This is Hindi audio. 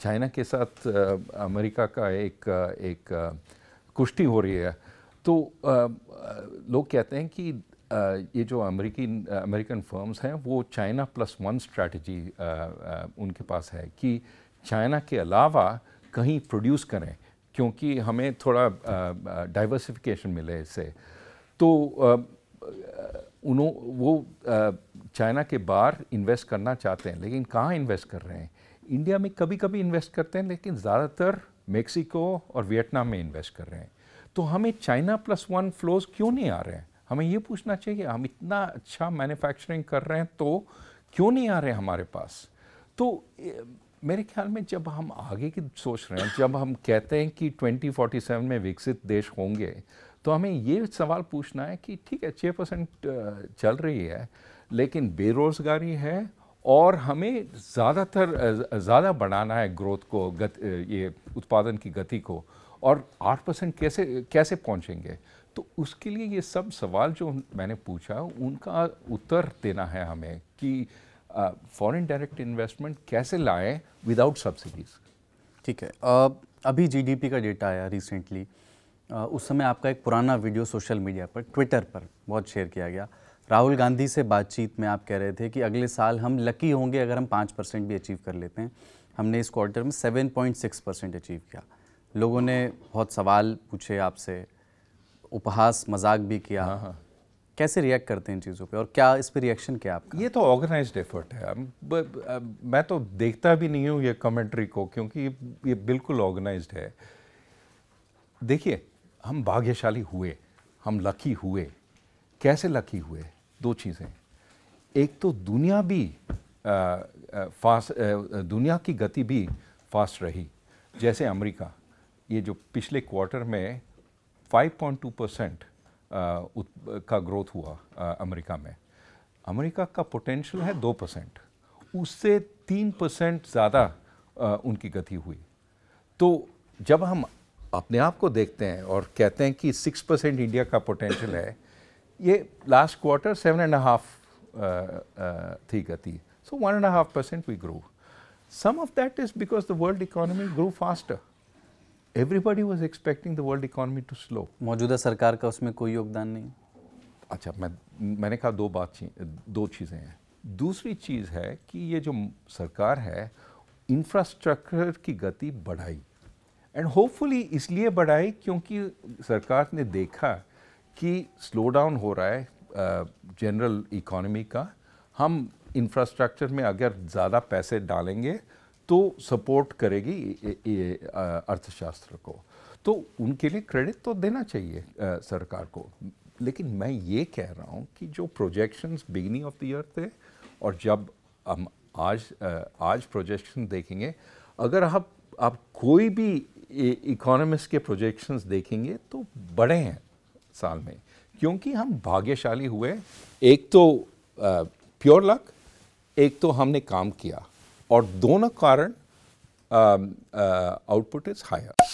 चाइना के साथ अमेरिका का एक एक कुश्ती हो रही है तो लोग कहते हैं कि ये जो अमेरिकी अमेरिकन फर्म्स हैं वो चाइना प्लस वन स्ट्रैटेजी उनके पास है कि चाइना के अलावा कहीं प्रोड्यूस करें क्योंकि हमें थोड़ा डाइवर्सिफिकेशन मिले इससे तो उन्हों वो चाइना के बाहर इन्वेस्ट करना चाहते हैं लेकिन कहाँ इन्वेस्ट कर रहे हैं इंडिया में कभी कभी इन्वेस्ट करते हैं लेकिन ज़्यादातर मेक्सिको और वियतनाम में इन्वेस्ट कर रहे हैं तो हमें चाइना प्लस वन फ्लोज क्यों नहीं आ रहे हैं हमें ये पूछना चाहिए हम इतना अच्छा मैन्युफैक्चरिंग कर रहे हैं तो क्यों नहीं आ रहे हमारे पास तो मेरे ख्याल में जब हम आगे की सोच रहे हैं जब हम कहते हैं कि 2047 में विकसित देश होंगे तो हमें ये सवाल पूछना है कि ठीक है छः परसेंट चल रही है लेकिन बेरोज़गारी है और हमें ज़्यादातर ज़्यादा बढ़ाना है ग्रोथ को गत ये उत्पादन की गति को और आठ परसेंट कैसे कैसे पहुँचेंगे तो उसके लिए ये सब सवाल जो मैंने पूछा उनका उत्तर देना है हमें कि फॉरेन डायरेक्ट इन्वेस्टमेंट कैसे लाएं विदाउट सब्सिडीज़ ठीक है uh, अभी जीडीपी का डेटा आया रिसेंटली उस समय आपका एक पुराना वीडियो सोशल मीडिया पर ट्विटर पर बहुत शेयर किया गया राहुल गांधी से बातचीत में आप कह रहे थे कि अगले साल हम लकी होंगे अगर हम पाँच परसेंट भी अचीव कर लेते हैं हमने इस क्वार्टर में seven point six percent achieve किया लोगों ने बहुत सवाल पूछे आपसे उपहास मजाक भी किया हाँ हाँ। कैसे रिएक्ट करते हैं इन चीज़ों पे और क्या इस पे रिएक्शन क्या आपका ये तो ऑर्गेनाइज्ड एफर्ट है मैं तो देखता भी नहीं हूँ ये कमेंट्री को क्योंकि ये बिल्कुल ऑर्गेनाइज्ड है देखिए हम भाग्यशाली हुए हम लकी हुए कैसे लकी हुए दो चीज़ें एक तो दुनिया भी फास्ट दुनिया की गति भी फास्ट रही जैसे अमेरिका ये जो पिछले क्वार्टर में 5.2 परसेंट का ग्रोथ हुआ अमेरिका में अमेरिका का पोटेंशियल है दो परसेंट उससे तीन परसेंट ज़्यादा उनकी गति हुई तो जब हम अपने आप को देखते हैं और कहते हैं कि सिक्स परसेंट इंडिया का पोटेंशियल है ये last quarter seven and half थी गति half percent we grow some of that is because the world economy grow faster Everybody was expecting the world economy to slow मौजूदा सरकार का उसमें कोई योगदान नहीं अच्छा मैं मैंने कहा दो बात दो चीज़ें हैं दूसरी चीज़ है कि ये जो सरकार है इंफ्रास्ट्रक्चर की गति बढ़ाई एंड होपफुली इसलिए बढ़ाई क्योंकि सरकार ने देखा कि स्लो डाउन हो रहा है जनरल इकोनॉमी का हम इंफ्रास्ट्रक्चर में अगर ज़्यादा पैसे डालेंगे तो सपोर्ट करेगी अर्थशास्त्र को तो उनके लिए क्रेडिट तो देना चाहिए आ, सरकार को लेकिन मैं ये कह रहा हूँ कि जो projections beginning of the year थे और जब हम आज आज प्रोजेक्शन देखेंगे अगर आप आप कोई भी इकोनॉमिस्ट के प्रोजेक्शंस देखेंगे तो बड़े हैं साल में क्योंकि हम भाग्यशाली हुए एक तो आ, प्योर लक एक तो हमने काम किया और दोनों कारण आउटपुट इज़ हायर